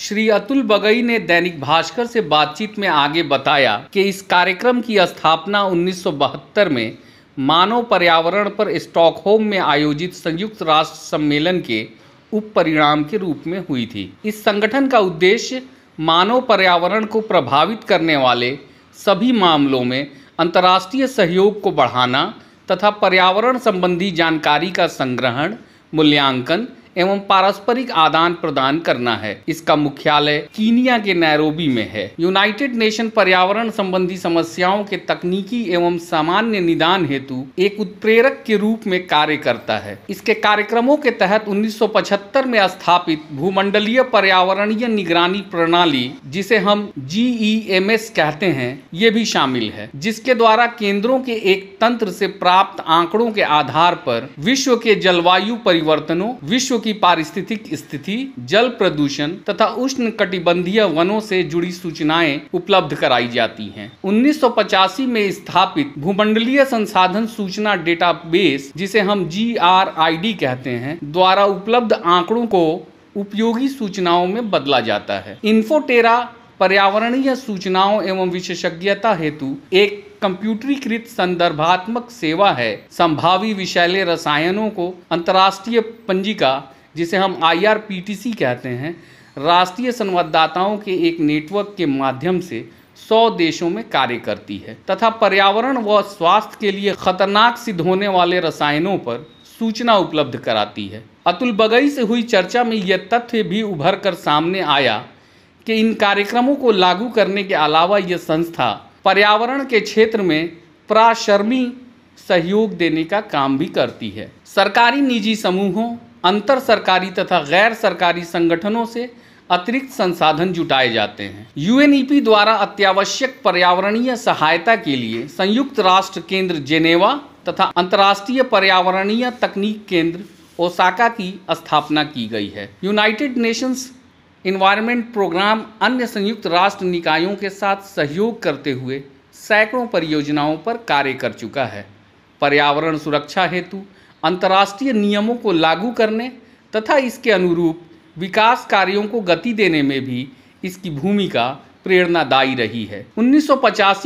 श्री अतुल बगई ने दैनिक भास्कर से बातचीत में आगे बताया कि इस कार्यक्रम की स्थापना 1972 में मानव पर्यावरण पर स्टॉकहोम में आयोजित संयुक्त राष्ट्र सम्मेलन के उप परिणाम के रूप में हुई थी इस संगठन का उद्देश्य मानव पर्यावरण को प्रभावित करने वाले सभी मामलों में अंतर्राष्ट्रीय सहयोग को बढ़ाना तथा पर्यावरण संबंधी जानकारी का संग्रहण मूल्यांकन एवं पारस्परिक आदान प्रदान करना है इसका मुख्यालय कीनिया के नैरोबी में है यूनाइटेड नेशन पर्यावरण संबंधी समस्याओं के तकनीकी एवं सामान्य निदान हेतु एक उत्प्रेरक के रूप में कार्य करता है इसके कार्यक्रमों के तहत 1975 में स्थापित भूमंडलीय पर्यावरणीय निगरानी प्रणाली जिसे हम जी e कहते हैं ये भी शामिल है जिसके द्वारा केंद्रों के एक तंत्र से प्राप्त आंकड़ों के आधार पर विश्व के जलवायु परिवर्तनों विश्व की की पारिस्थितिक स्थिति जल प्रदूषण तथा उष्ण कटिबंधीय वनों से जुड़ी सूचनाएं उपलब्ध कराई जाती हैं। उन्नीस में स्थापित भूमंडलीय संसाधन सूचना डेटाबेस जिसे हम जी कहते हैं द्वारा उपलब्ध आंकड़ों को उपयोगी सूचनाओं में बदला जाता है इन्फोटेरा पर्यावरणीय सूचनाओं एवं विशेषज्ञता हेतु एक कंप्यूटरीकृत संदर्भात्मक सेवा है संभावी विषैले रसायनों को अंतर्राष्ट्रीय पंजिका जिसे हम आईआरपीटीसी कहते हैं राष्ट्रीय संवाददाताओं के एक नेटवर्क के माध्यम से सौ देशों में कार्य करती है तथा पर्यावरण व स्वास्थ्य के लिए खतरनाक सिद्ध होने वाले रसायनों पर सूचना उपलब्ध कराती है अतुल बगई से हुई चर्चा में यह तथ्य भी उभर कर सामने आया कि इन कार्यक्रमों को लागू करने के अलावा यह संस्था पर्यावरण के क्षेत्र में प्राशर्मी सहयोग देने का काम भी करती है सरकारी निजी समूहों अंतर सरकारी तथा गैर सरकारी संगठनों से अतिरिक्त संसाधन जुटाए जाते हैं यूएनईपी e द्वारा अत्यावश्यक पर्यावरणीय सहायता के लिए संयुक्त राष्ट्र केंद्र जेनेवा तथा अंतर्राष्ट्रीय पर्यावरणीय तकनीक केंद्र ओसाका की स्थापना की गई है यूनाइटेड नेशंस इन्वायरमेंट प्रोग्राम अन्य संयुक्त राष्ट्र निकायों के साथ सहयोग करते हुए सैकड़ों परियोजनाओं पर कार्य कर चुका है पर्यावरण सुरक्षा हेतु अंतर्राष्ट्रीय नियमों को लागू करने तथा इसके अनुरूप विकास कार्यों को गति देने में भी इसकी भूमिका प्रेरणादायी रही है उन्नीस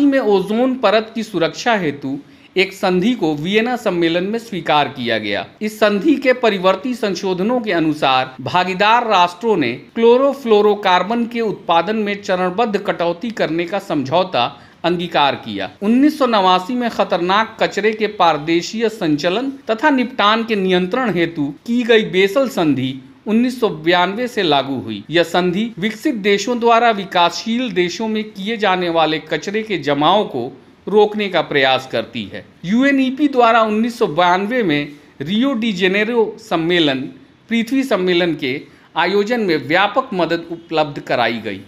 में ओजोन परत की सुरक्षा हेतु एक संधि को वियना सम्मेलन में स्वीकार किया गया इस संधि के परिवर्ती संशोधनों के अनुसार भागीदार राष्ट्रों ने क्लोरोफ्लोरोकार्बन के उत्पादन में चरणबद्ध कटौती करने का समझौता अंगीकार किया उन्नीस में खतरनाक कचरे के पारदेशीय संचलन तथा निपटान के नियंत्रण हेतु की गई बेसल संधि उन्नीस से लागू हुई यह संधि विकसित देशों द्वारा विकासशील देशों में किए जाने वाले कचरे के जमाव को रोकने का प्रयास करती है यूएनईपी e द्वारा उन्नीस में रियो डी जेनेरो सम्मेलन पृथ्वी सम्मेलन के आयोजन में व्यापक मदद उपलब्ध कराई गई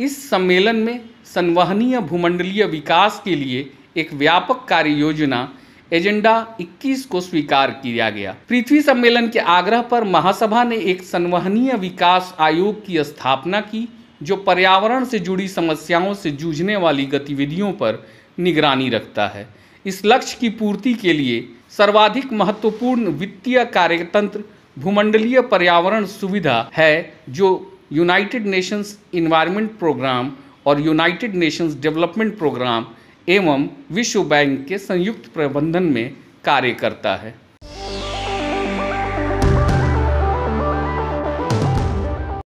इस सम्मेलन में संवहनीय भूमंडलीय विकास के लिए एक व्यापक कार्य योजना एजेंडा 21 को स्वीकार किया गया पृथ्वी सम्मेलन के आग्रह पर महासभा ने एक संवहनीय विकास आयोग की स्थापना की जो पर्यावरण से जुड़ी समस्याओं से जूझने वाली गतिविधियों पर निगरानी रखता है इस लक्ष्य की पूर्ति के लिए सर्वाधिक महत्वपूर्ण वित्तीय कार्यतंत्र भूमंडलीय पर्यावरण सुविधा है जो यूनाइटेड नेशंस इन्वायरमेंट प्रोग्राम और यूनाइटेड नेशंस डेवलपमेंट प्रोग्राम एवं विश्व बैंक के संयुक्त प्रबंधन में कार्य करता है